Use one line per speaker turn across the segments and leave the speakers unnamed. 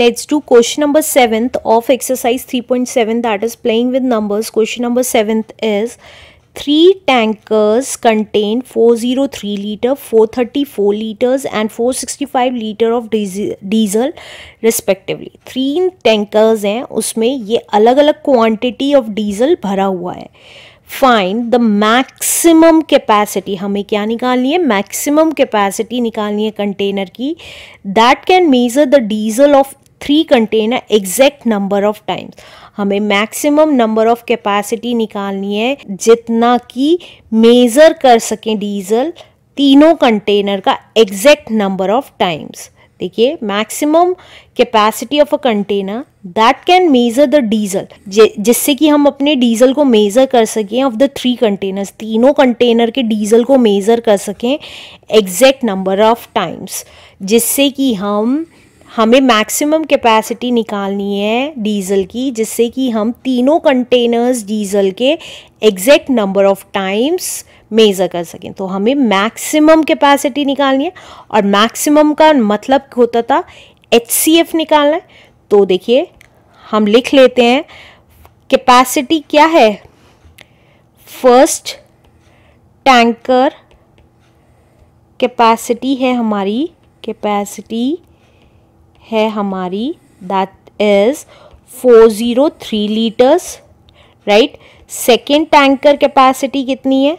Let's do question number 7th of exercise 3.7 that is playing with numbers. Question number 7th is 3 tankers contain 403 liter, 434 liters and 465 liter of diesel respectively. Three tankers हैं उसमें ये अलग अलग quantity of diesel भरा हुआ है find the maximum capacity हमें क्या निकालनी है मैक्सिमम कैपेसिटी निकालनी है कंटेनर की that can measure the diesel of three container exact number of times हमें मैक्सिमम नंबर ऑफ कैपेसिटी निकालनी है जितना कि मेज़र कर सकें डीजल तीनों कंटेनर का एग्जैक्ट नंबर ऑफ टाइम्स देखिए maximum capacity of a container that can measure the diesel जिससे कि हम अपने डीजल को मेजर कर सकें ऑफ द थ्री कंटेनर्स तीनों कंटेनर के डीजल को मेजर कर सकें एग्जैक्ट नंबर ऑफ टाइम्स जिससे कि हम हमें मैक्सिमम कैपेसिटी निकालनी है डीजल की जिससे कि हम तीनों कंटेनर्स डीजल के exact number of times measure कर सकें तो हमें मैक्सिमम कैपेसिटी निकालनी है और मैक्सिमम का मतलब होता था एच निकालना है तो देखिए हम लिख लेते हैं कैपेसिटी क्या है फर्स्ट टैंकर कैपेसिटी है हमारी कैपेसिटी है हमारी that is 403 litres right second tanker capacity कितनी है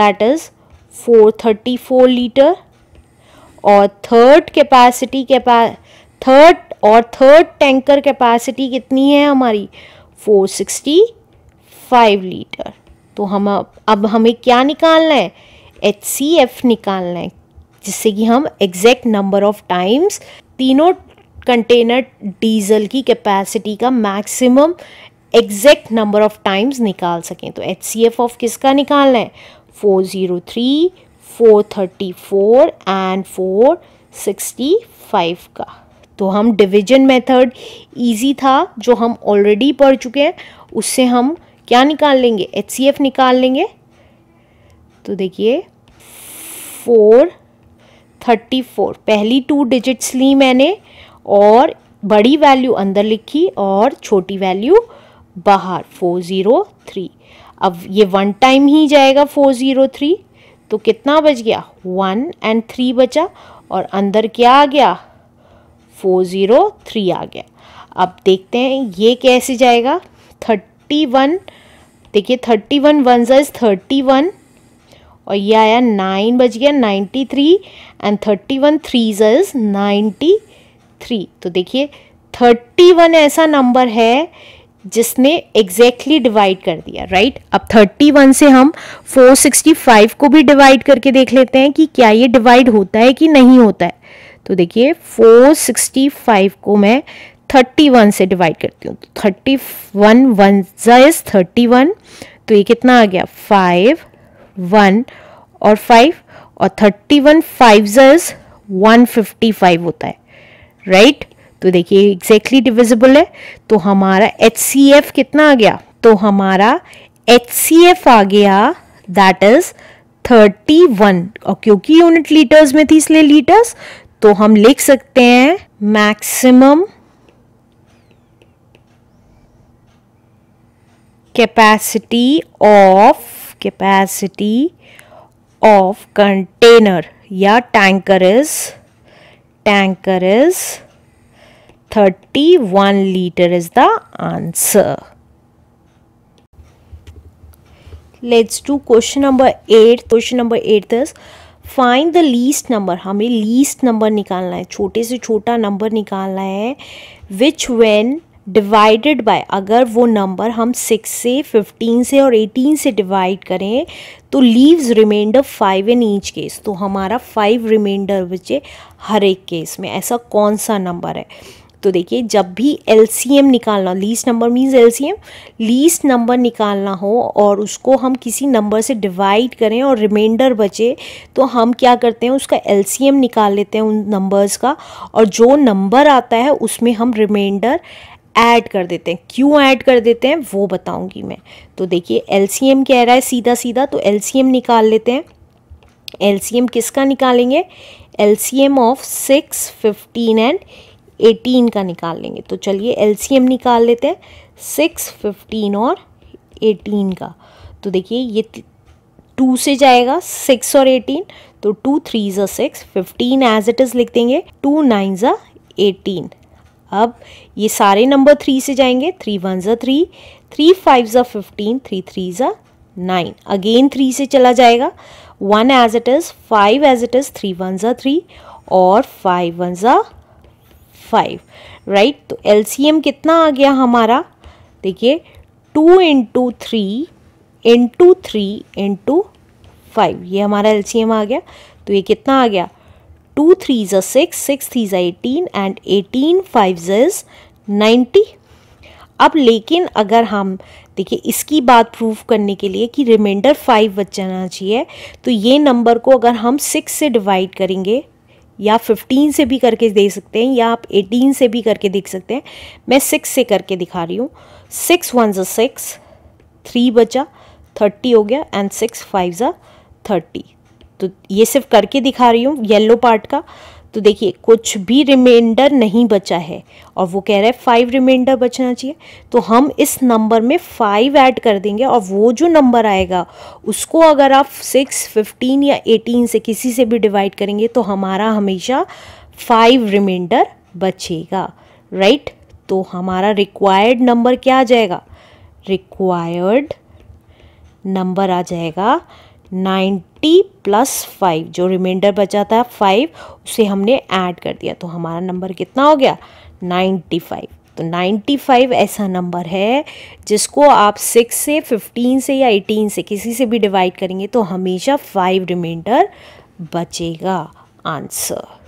दैट इज 434 लीटर और थर्ड कैपेसिटी कैपा थर्ड और थर्ड टैंकर कैपेसिटी कितनी है हमारी 465 लीटर तो हम अब हमें क्या निकालना है एच निकालना है जिससे कि हम एग्जैक्ट नंबर ऑफ टाइम्स तीनों कंटेनर डीजल की कैपेसिटी का maximum exact number of times निकाल सकें तो एच सी एफ ऑफ किसका निकालना है four zero three four thirty four and four sixty five का तो हम डिवीजन मेथड इजी था जो हम ऑलरेडी पढ़ चुके हैं उससे हम क्या निकाल लेंगे एच सी एफ निकाल लेंगे तो देखिए फोर थर्टी फोर पहली टू डिजिट्स ली मैंने और बड़ी वैल्यू अंदर लिखी और छोटी वैल्यू बाहर फोर ज़ीरो थ्री अब ये वन टाइम ही जाएगा फोर ज़ीरो थ्री तो कितना बच गया वन एंड थ्री बचा और अंदर क्या आ गया फोर ज़ीरो थ्री आ गया अब देखते हैं ये कैसे जाएगा थर्टी वन देखिए थर्टी वन वन जज थर्टी वन और ये आया नाइन बज गया ninety three and thirty one three is ninety three तो देखिए थर्टी वन ऐसा नंबर है जिसने एग्जैक्टली exactly डिवाइड कर दिया राइट right? अब वन से हम फोर सिक्सटी फाइव को भी डिवाइड करके देख लेते हैं कि क्या ये डिवाइड होता है कि नहीं होता है तो देखिए फोर सिक्सटी फाइव को मैं थर्टी वन से डिवाइड करती हूँ thirty one one is thirty तो ये कितना आ गया फाइव वन और फाइव और थर्टी वन फाइव जर्स वन फिफ्टी फाइव होता है राइट right? तो देखिए एग्जैक्टली डिविजिबल है तो हमारा एच सी एफ कितना आ गया तो हमारा एच सी एफ आ गया दैट इज थर्टी वन और क्योंकि यूनिट लीटर्स में थी इसलिए लीटर्स तो हम लिख सकते हैं maximum capacity of capacity of container या tanker is tanker is thirty one litre is the answer let's to question number eight question number eight दस फाइंड द लीस्ट नंबर हमें लीस्ट नंबर निकालना है छोटे से छोटा नंबर निकालना है विच वेन डिवाइडेड बाय अगर वो नंबर हम सिक्स से फिफ्टीन से और एटीन से डिवाइड करें तो leaves remainder five in each case तो हमारा फाइव रिमाइंडर बचे हर एक केस में ऐसा कौन सा नंबर है तो देखिए जब भी एल निकालना least number means L least number निकालना हो और उसको हम किसी नंबर से डिवाइड करें और रिमाइंडर बचे तो हम क्या करते हैं उसका एल निकाल लेते हैं उन नंबर्स का और जो नंबर आता है उसमें हम रिमाइंडर ऐड कर देते हैं क्यों ऐड कर देते हैं वो बताऊंगी मैं तो देखिए एलसीएम कह रहा है सीधा सीधा तो एलसीएम निकाल लेते हैं एलसीएम किसका निकालेंगे LCM of six fifteen and eighteen का निकाल लेंगे तो चलिए एलसीएम निकाल लेते हैं सिक्स फिफ्टीन और एटीन का तो देखिए ये टू से जाएगा सिक्स और एटीन तो टू थ्री ज़ा six fifteen as it is लिख देंगे टू नाइन ज़ा एटीन अब ये सारे नंबर थ्री से जाएंगे थ्री वन ज़ा थ्री थ्री फाइव ज़ा फिफ्टीन थ्री थ्री ज़ा नाइन अगेन थ्री से चला जाएगा one as it is five as it is three one ज़ा थ्री और फाइव वन ज़ा फाइव राइट तो एम कितना आ गया हमारा देखिए two into three into three into five ये हमारा एम आ गया तो ये कितना आ गया two three are six six three are eighteen and eighteen five is ninety अब लेकिन अगर हम देखिए इसकी बात प्रूव करने के लिए कि रिमाइंडर फाइव बचाना चाहिए तो ये नंबर को अगर हम सिक्स से डिवाइड करेंगे या फिफ्टीन से भी करके दे सकते हैं या आप एटीन से भी करके देख सकते हैं मैं सिक्स से करके दिखा रही हूँ सिक्स वन जो सिक्स थ्री बचा थर्टी हो गया एंड सिक्स फाइव ज़ा थर्टी तो ये सिर्फ करके दिखा रही हूँ येलो पार्ट का तो देखिए कुछ भी रिमाइंडर नहीं बचा है और वो कह रहा है फाइव रिमाइंडर बचना चाहिए तो हम इस नंबर में फाइव ऐड कर देंगे और वो जो नंबर आएगा उसको अगर आप सिक्स फिफ्टीन या एटीन से किसी से भी डिवाइड करेंगे तो हमारा हमेशा फाइव रिमाइंडर बचेगा राइट तो हमारा रिक्वायर्ड नंबर क्या आ जाएगा रिक्वायर्ड नंबर आ जाएगा नाइन थर्टी प्लस फाइव जो रिमाइंडर बचा था फाइव उसे हमने ऐड कर दिया तो हमारा नंबर कितना हो गया नाइन्टी फाइव तो नाइन्टी फाइव ऐसा नंबर है जिसको आप सिक्स से फिफ्टीन से या एटीन से किसी से भी डिवाइड करेंगे तो हमेशा फाइव रिमाइंडर बचेगा आंसर